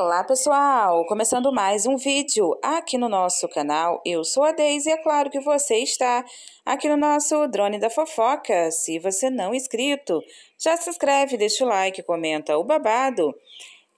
Olá pessoal, começando mais um vídeo aqui no nosso canal, eu sou a Deise e é claro que você está aqui no nosso Drone da Fofoca. Se você não é inscrito, já se inscreve, deixa o like, comenta o babado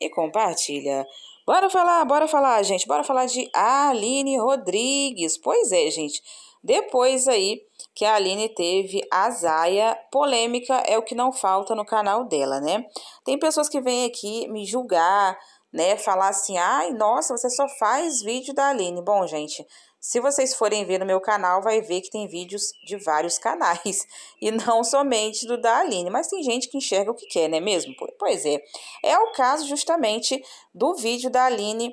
e compartilha. Bora falar, bora falar gente, bora falar de Aline Rodrigues, pois é gente, depois aí que a Aline teve a Zaya, polêmica é o que não falta no canal dela, né? Tem pessoas que vêm aqui me julgar, né, falar assim, ai, nossa, você só faz vídeo da Aline. Bom, gente, se vocês forem ver no meu canal, vai ver que tem vídeos de vários canais, e não somente do da Aline, mas tem gente que enxerga o que quer, não é mesmo? Pois é, é o caso justamente do vídeo da Aline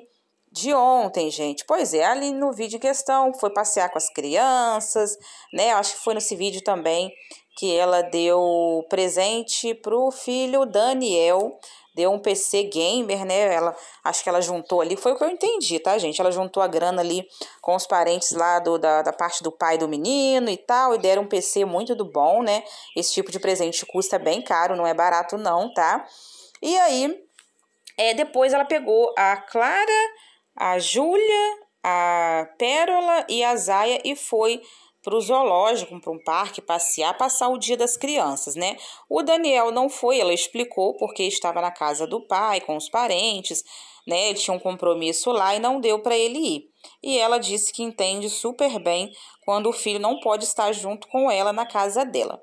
de ontem, gente. Pois é, a Aline no vídeo em questão foi passear com as crianças, né, acho que foi nesse vídeo também que ela deu presente pro filho Daniel, deu um PC gamer, né? Ela acho que ela juntou ali, foi o que eu entendi, tá, gente? Ela juntou a grana ali com os parentes lá do, da, da parte do pai do menino e tal, e deram um PC muito do bom, né? Esse tipo de presente custa bem caro, não é barato, não, tá? E aí, é, depois ela pegou a Clara, a Júlia, a Pérola e a Zaya e foi para o zoológico, para um parque, passear, passar o dia das crianças, né? O Daniel não foi, ela explicou porque estava na casa do pai, com os parentes, né? Ele tinha um compromisso lá e não deu para ele ir. E ela disse que entende super bem quando o filho não pode estar junto com ela na casa dela.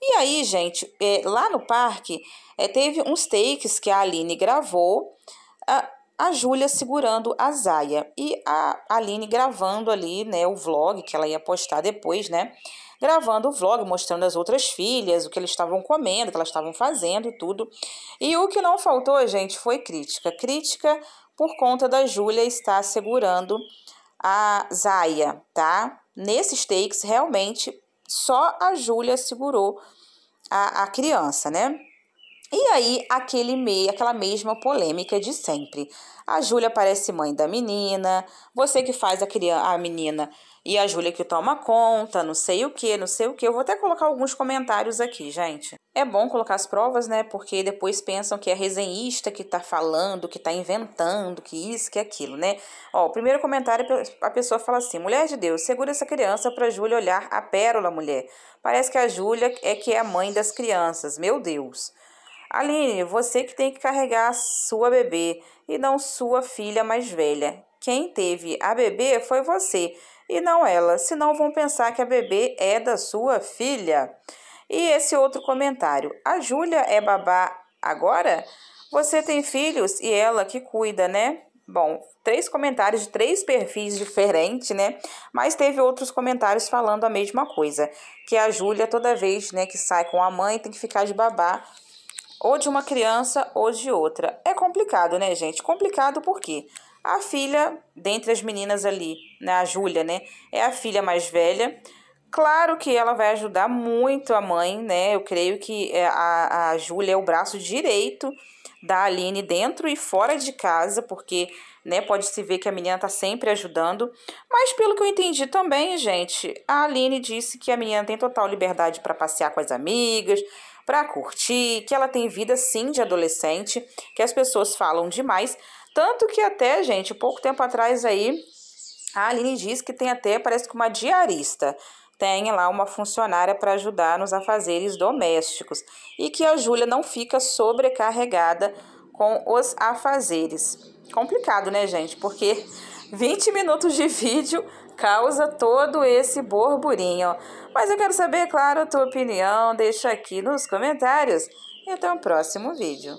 E aí, gente, é, lá no parque, é, teve uns takes que a Aline gravou. Ah, a Júlia segurando a Zaya e a Aline gravando ali, né, o vlog que ela ia postar depois, né? Gravando o vlog, mostrando as outras filhas, o que eles estavam comendo, o que elas estavam fazendo e tudo. E o que não faltou, gente, foi crítica. Crítica por conta da Júlia estar segurando a Zaya, tá? Nesses takes, realmente, só a Júlia segurou a, a criança, né? E aí, aquele meio, aquela mesma polêmica de sempre. A Júlia parece mãe da menina, você que faz a, criança, a menina e a Júlia que toma conta, não sei o que, não sei o que. Eu vou até colocar alguns comentários aqui, gente. É bom colocar as provas, né? Porque depois pensam que é resenhista que tá falando, que tá inventando, que isso, que aquilo, né? Ó, o primeiro comentário a pessoa fala assim: Mulher de Deus, segura essa criança pra Júlia olhar a pérola, mulher. Parece que a Júlia é que é a mãe das crianças. Meu Deus. Aline, você que tem que carregar sua bebê e não sua filha mais velha. Quem teve a bebê foi você e não ela, senão vão pensar que a bebê é da sua filha. E esse outro comentário: A Júlia é babá agora? Você tem filhos e ela que cuida, né? Bom, três comentários de três perfis diferentes, né? Mas teve outros comentários falando a mesma coisa, que a Júlia toda vez, né, que sai com a mãe tem que ficar de babá ou de uma criança ou de outra. É complicado, né, gente? Complicado porque A filha, dentre as meninas ali, né, a Júlia, né, é a filha mais velha. Claro que ela vai ajudar muito a mãe, né? Eu creio que é, a, a Júlia é o braço direito da Aline dentro e fora de casa, porque né, pode se ver que a menina tá sempre ajudando. Mas pelo que eu entendi também, gente, a Aline disse que a menina tem total liberdade para passear com as amigas, para curtir, que ela tem vida sim de adolescente, que as pessoas falam demais. Tanto que até, gente, pouco tempo atrás aí, a Aline diz que tem até, parece que uma diarista tem lá uma funcionária para ajudar nos afazeres domésticos e que a Júlia não fica sobrecarregada com os afazeres. Complicado, né, gente? Porque 20 minutos de vídeo causa todo esse burburinho. Mas eu quero saber, claro, a tua opinião, deixa aqui nos comentários e até o próximo vídeo.